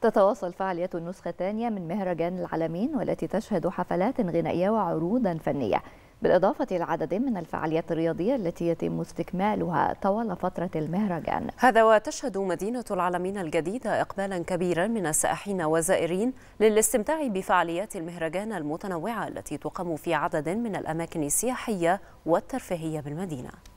تتواصل فعالية النسخة الثانية من مهرجان العالمين والتي تشهد حفلات غنائية وعروضا فنية بالإضافة إلى عدد من الفعاليات الرياضية التي يتم استكمالها طوال فترة المهرجان هذا وتشهد مدينة العالمين الجديدة إقبالا كبيرا من السائحين والزائرين للاستمتاع بفعاليات المهرجان المتنوعة التي تقام في عدد من الأماكن السياحية والترفيهية بالمدينة